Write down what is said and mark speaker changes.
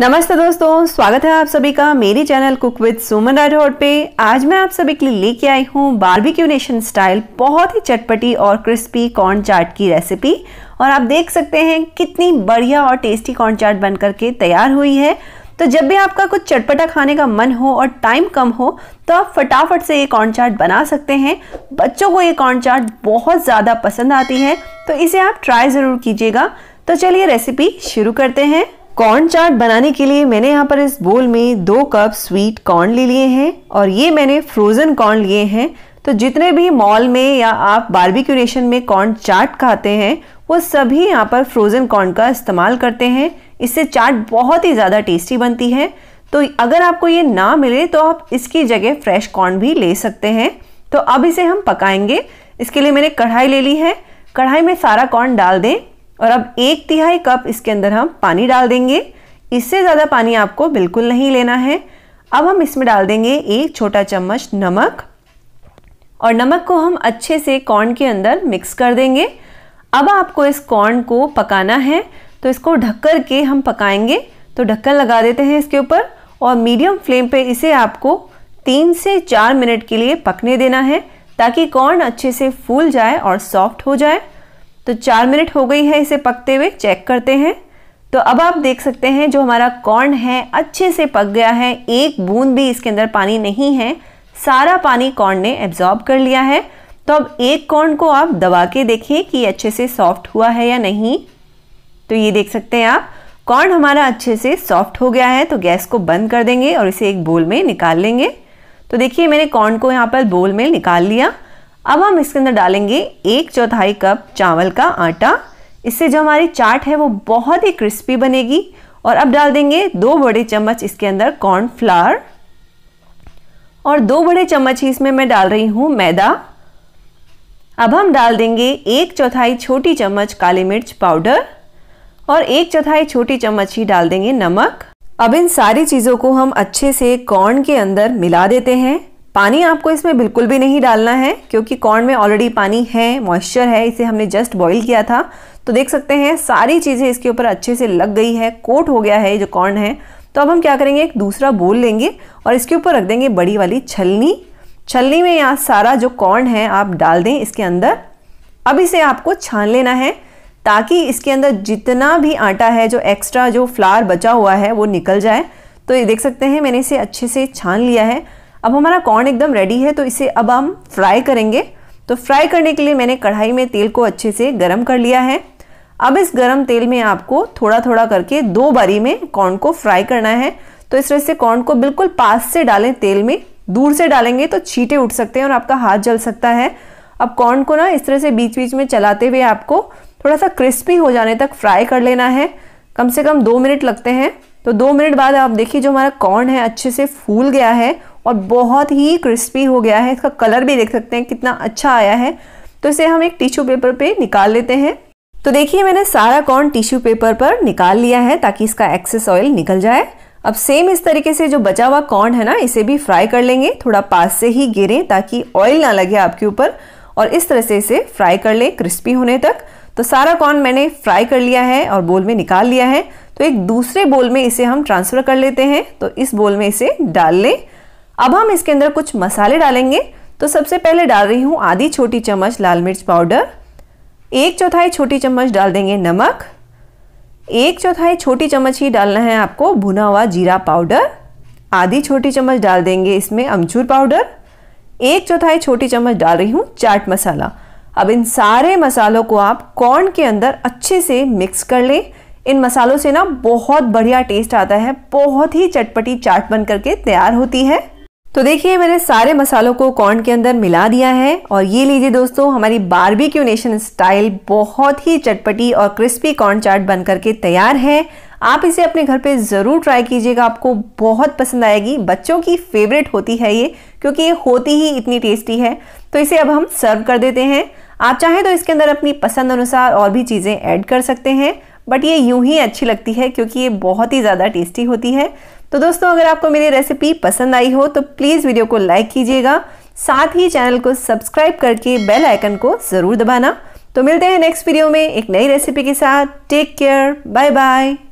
Speaker 1: नमस्ते दोस्तों स्वागत है आप सभी का मेरी channel cook with Suman Rathore पे आज मैं आप सभी के लिए लेके आई हूँ बारबेक्यू नेशन स्टाइल बहुत ही चटपटी और क्रिस्पी कॉर्न चाट की रेसिपी और आप देख सकते हैं कितनी बढ़िया और टेस्टी कॉर्न चाट बन करके तैयार हुई है तो जब भी आपका कुछ चटपटा खाने का मन हो और टाइम कम हो तो आप फटाफट से ये कॉर्न चाट बना सकते हैं बच्चों को ये कॉर्न चाट बहुत ज़्यादा पसंद आती है तो इसे आप ट्राई ज़रूर कीजिएगा तो चलिए रेसिपी शुरू करते हैं कॉर्न चाट बनाने के लिए मैंने यहाँ पर इस बोल में दो कप स्वीट कॉर्न ले लिए हैं और ये मैंने फ्रोज़न कॉर्न लिए हैं तो जितने भी मॉल में या आप बारबिक्यूनेशन में कॉर्न चाट खाते हैं वो सभी यहाँ पर फ्रोज़न कॉर्न का इस्तेमाल करते हैं इससे चाट बहुत ही ज़्यादा टेस्टी बनती है तो अगर आपको ये ना मिले तो आप इसकी जगह फ्रेश कॉर्न भी ले सकते हैं तो अब इसे हम पकाएंगे इसके लिए मैंने कढ़ाई ले ली है कढ़ाई में सारा कॉर्न डाल दें और अब एक तिहाई कप इसके अंदर हम पानी डाल देंगे इससे ज़्यादा पानी आपको बिल्कुल नहीं लेना है अब हम इसमें डाल देंगे एक छोटा चम्मच नमक और नमक को हम अच्छे से कॉर्न के अंदर मिक्स कर देंगे अब आपको इस कॉर्न को पकाना है तो इसको ढक कर के हम पकाएंगे तो ढक्कन लगा देते हैं इसके ऊपर और मीडियम फ्लेम पे इसे आपको तीन से चार मिनट के लिए पकने देना है ताकि कॉर्न अच्छे से फूल जाए और सॉफ्ट हो जाए तो चार मिनट हो गई है इसे पकते हुए चेक करते हैं तो अब आप देख सकते हैं जो हमारा कॉर्न है अच्छे से पक गया है एक बूंद भी इसके अंदर पानी नहीं है सारा पानी कॉर्न ने एब्जॉर्ब कर लिया है तो अब एक कॉर्न को आप दबा के देखिए कि अच्छे से सॉफ्ट हुआ है या नहीं तो ये देख सकते हैं आप कॉर्न हमारा अच्छे से सॉफ्ट हो गया है तो गैस को बंद कर देंगे और इसे एक बोल में निकाल लेंगे तो देखिए मैंने कॉर्न को यहाँ पर बोल में निकाल लिया अब हम इसके अंदर डालेंगे एक चौथाई कप चावल का आटा इससे जो हमारी चाट है वो बहुत ही क्रिस्पी बनेगी और अब डाल देंगे दो बड़े चम्मच इसके अंदर कॉर्न फ्लावर और दो बड़े चम्मच ही इसमें मैं डाल रही हूँ मैदा अब हम डाल देंगे एक चौथाई छोटी चम्मच काली मिर्च पाउडर और एक चौथाई छोटी चम्मच ही डाल देंगे नमक अब इन सारी चीज़ों को हम अच्छे से कॉर्न के अंदर मिला देते हैं पानी आपको इसमें बिल्कुल भी नहीं डालना है क्योंकि कॉर्न में ऑलरेडी पानी है मॉइस्चर है इसे हमने जस्ट बॉईल किया था तो देख सकते हैं सारी चीज़ें इसके ऊपर अच्छे से लग गई है कोट हो गया है जो कॉर्न है तो अब हम क्या करेंगे एक दूसरा बोल लेंगे और इसके ऊपर रख देंगे बड़ी वाली छलनी छलनी में यहाँ सारा जो कॉर्न है आप डाल दें इसके अंदर अब इसे आपको छान लेना है ताकि इसके अंदर जितना भी आटा है जो एक्स्ट्रा जो फ्लार बचा हुआ है वो निकल जाए तो ये देख सकते हैं मैंने इसे अच्छे से छान लिया है अब हमारा कॉर्न एकदम रेडी है तो इसे अब हम फ्राई करेंगे तो फ्राई करने के लिए मैंने कढ़ाई में तेल को अच्छे से गर्म कर लिया है अब इस गर्म तेल में आपको थोड़ा थोड़ा करके दो बारी में कॉर्न को फ्राई करना है तो इस तरह से कॉर्न को बिल्कुल पास से डालें तेल में दूर से डालेंगे तो छीटे उठ सकते हैं और आपका हाथ जल सकता है अब कॉर्न को ना इस तरह से बीच बीच में चलाते हुए आपको थोड़ा सा क्रिस्पी हो जाने तक फ्राई कर लेना है कम से कम दो मिनट लगते हैं तो दो मिनट बाद आप देखिए जो हमारा कॉर्न है अच्छे से फूल गया है और बहुत ही क्रिस्पी हो गया है इसका कलर भी देख सकते हैं कितना अच्छा आया है तो इसे हम एक टिश्यू पेपर पे निकाल लेते हैं तो देखिए मैंने सारा कॉर्न टिश्यू पेपर पर निकाल लिया है ताकि इसका एक्सेस ऑयल निकल जाए अब सेम इस तरीके से जो बचा हुआ कॉर्न है ना इसे भी फ्राई कर लेंगे थोड़ा पास से ही गिरें ताकि ऑयल ना लगे आपके ऊपर और इस तरह से इसे फ्राई कर लें क्रिस्पी होने तक तो सारा कॉर्न मैंने फ्राई कर लिया है और बोल में निकाल लिया है तो एक दूसरे बोल में इसे हम ट्रांसफ़र कर लेते हैं तो इस बोल में इसे डाल लें अब हम इसके अंदर कुछ मसाले डालेंगे तो सबसे पहले डाल रही हूँ आधी छोटी चम्मच लाल मिर्च पाउडर एक चौथाई छोटी चम्मच डाल देंगे नमक एक चौथाई छोटी चम्मच ही डालना है आपको भुना हुआ जीरा पाउडर आधी छोटी चम्मच डाल देंगे इसमें अमचूर पाउडर एक चौथाई छोटी चम्मच डाल रही हूँ चाट मसाला अब इन सारे मसालों को आप कॉर्न के अंदर अच्छे से मिक्स कर लें इन मसालों से ना बहुत बढ़िया टेस्ट आता है बहुत ही चटपटी चाट बन करके तैयार होती है तो देखिए मैंने सारे मसालों को कॉर्न के अंदर मिला दिया है और ये लीजिए दोस्तों हमारी बारबेक्यू नेशन स्टाइल बहुत ही चटपटी और क्रिस्पी कॉर्न चाट बन करके तैयार है आप इसे अपने घर पे ज़रूर ट्राई कीजिएगा आपको बहुत पसंद आएगी बच्चों की फेवरेट होती है ये क्योंकि ये होती ही इतनी टेस्टी है तो इसे अब हम सर्व कर देते हैं आप चाहें तो इसके अंदर अपनी पसंद अनुसार और भी चीज़ें ऐड कर सकते हैं बट ये यूं ही अच्छी लगती है क्योंकि ये बहुत ही ज़्यादा टेस्टी होती है तो दोस्तों अगर आपको मेरी रेसिपी पसंद आई हो तो प्लीज़ वीडियो को लाइक कीजिएगा साथ ही चैनल को सब्सक्राइब करके बेल आइकन को ज़रूर दबाना तो मिलते हैं नेक्स्ट वीडियो में एक नई रेसिपी के साथ टेक केयर बाय बाय